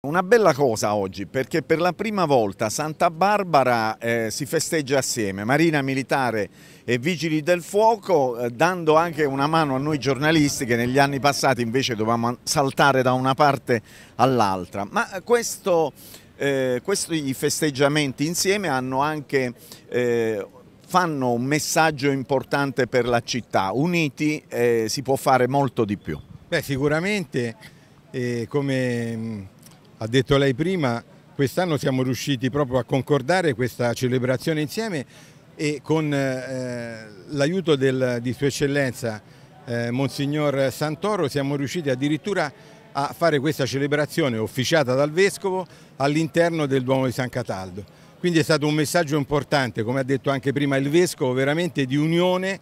Una bella cosa oggi perché per la prima volta Santa Barbara eh, si festeggia assieme, Marina Militare e Vigili del Fuoco, eh, dando anche una mano a noi giornalisti che negli anni passati invece dovevamo saltare da una parte all'altra. Ma eh, questo, eh, questi festeggiamenti insieme hanno anche eh, fanno un messaggio importante per la città. Uniti eh, si può fare molto di più. Beh, sicuramente come mm, ha detto lei prima, quest'anno siamo riusciti proprio a concordare questa celebrazione insieme e con eh, l'aiuto di Sua Eccellenza eh, Monsignor Santoro siamo riusciti addirittura a fare questa celebrazione officiata dal Vescovo all'interno del Duomo di San Cataldo. Quindi è stato un messaggio importante, come ha detto anche prima il Vescovo, veramente di unione,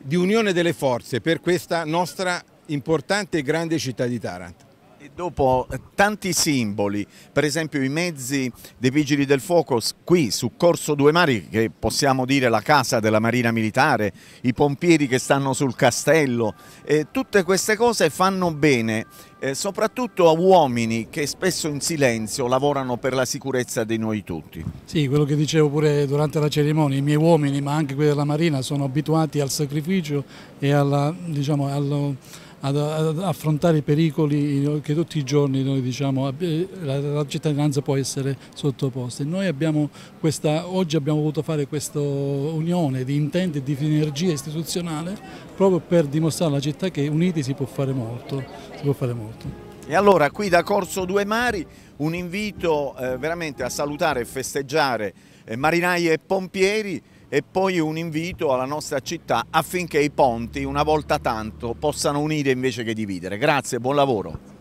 di unione delle forze per questa nostra importante e grande città di Taranto. E dopo eh, tanti simboli, per esempio i mezzi dei Vigili del Fuoco qui su Corso Due Mari, che possiamo dire la casa della Marina Militare, i pompieri che stanno sul castello, eh, tutte queste cose fanno bene eh, soprattutto a uomini che spesso in silenzio lavorano per la sicurezza di noi tutti. Sì, quello che dicevo pure durante la cerimonia, i miei uomini ma anche quelli della Marina sono abituati al sacrificio e alla, diciamo, allo ad, ad affrontare i pericoli che tutti i giorni noi diciamo eh, la, la cittadinanza può essere sottoposta. Noi abbiamo questa, oggi abbiamo voluto fare questa unione di intenti e di energia istituzionale proprio per dimostrare alla città che uniti si può fare molto. Può fare molto. E allora qui da Corso Due Mari un invito eh, veramente a salutare e festeggiare eh, marinai e pompieri e poi un invito alla nostra città affinché i ponti una volta tanto possano unire invece che dividere. Grazie, buon lavoro.